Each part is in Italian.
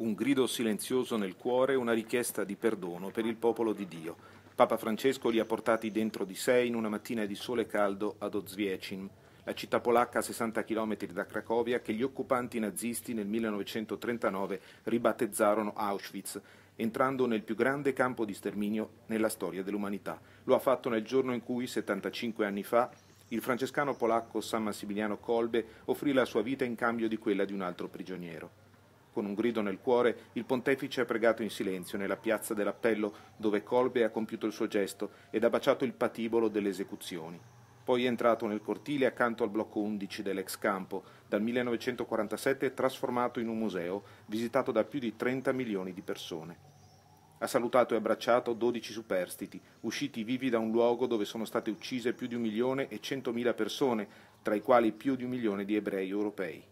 un grido silenzioso nel cuore, una richiesta di perdono per il popolo di Dio. Papa Francesco li ha portati dentro di sé in una mattina di sole caldo ad Ozwiecim, la città polacca a 60 km da Cracovia che gli occupanti nazisti nel 1939 ribattezzarono Auschwitz, entrando nel più grande campo di sterminio nella storia dell'umanità. Lo ha fatto nel giorno in cui, 75 anni fa, il francescano polacco San Massimiliano Kolbe offrì la sua vita in cambio di quella di un altro prigioniero con un grido nel cuore, il pontefice ha pregato in silenzio nella piazza dell'appello dove Colbe ha compiuto il suo gesto ed ha baciato il patibolo delle esecuzioni. Poi è entrato nel cortile accanto al blocco 11 dell'ex campo, dal 1947 trasformato in un museo, visitato da più di 30 milioni di persone. Ha salutato e abbracciato 12 superstiti, usciti vivi da un luogo dove sono state uccise più di un milione e centomila persone, tra i quali più di un milione di ebrei europei.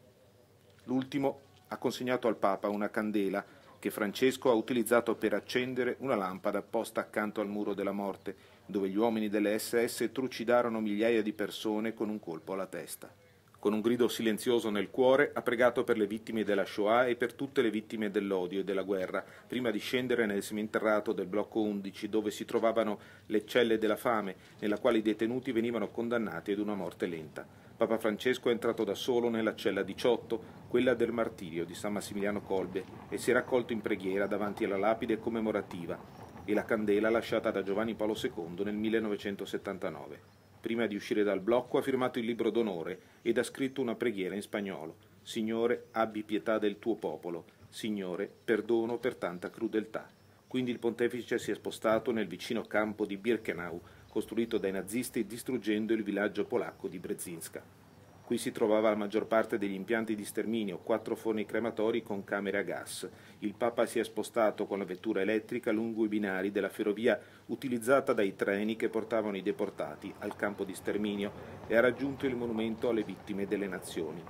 L'ultimo ha consegnato al Papa una candela che Francesco ha utilizzato per accendere una lampada posta accanto al muro della morte, dove gli uomini delle SS trucidarono migliaia di persone con un colpo alla testa. Con un grido silenzioso nel cuore ha pregato per le vittime della Shoah e per tutte le vittime dell'odio e della guerra, prima di scendere nel seminterrato del blocco 11 dove si trovavano le celle della fame, nella quale i detenuti venivano condannati ad una morte lenta. Papa Francesco è entrato da solo nella cella 18, quella del martirio di San Massimiliano Colbe, e si è raccolto in preghiera davanti alla lapide commemorativa e la candela lasciata da Giovanni Paolo II nel 1979. Prima di uscire dal blocco ha firmato il libro d'onore ed ha scritto una preghiera in spagnolo. Signore, abbi pietà del tuo popolo. Signore, perdono per tanta crudeltà. Quindi il pontefice si è spostato nel vicino campo di Birkenau, costruito dai nazisti distruggendo il villaggio polacco di Brezinska. Qui si trovava la maggior parte degli impianti di sterminio, quattro forni crematori con camere a gas. Il Papa si è spostato con la vettura elettrica lungo i binari della ferrovia utilizzata dai treni che portavano i deportati al campo di sterminio e ha raggiunto il monumento alle vittime delle nazioni.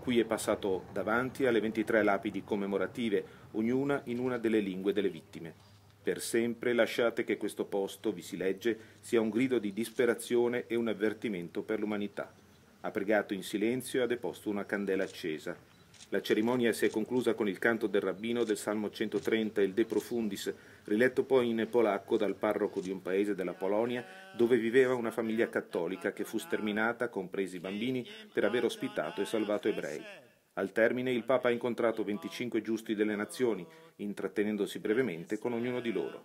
Qui è passato davanti alle 23 lapidi commemorative, ognuna in una delle lingue delle vittime. Per sempre lasciate che questo posto, vi si legge, sia un grido di disperazione e un avvertimento per l'umanità ha pregato in silenzio e ha deposto una candela accesa. La cerimonia si è conclusa con il canto del rabbino del Salmo 130, il De Profundis, riletto poi in polacco dal parroco di un paese della Polonia dove viveva una famiglia cattolica che fu sterminata, compresi i bambini, per aver ospitato e salvato ebrei. Al termine il Papa ha incontrato 25 giusti delle nazioni, intrattenendosi brevemente con ognuno di loro.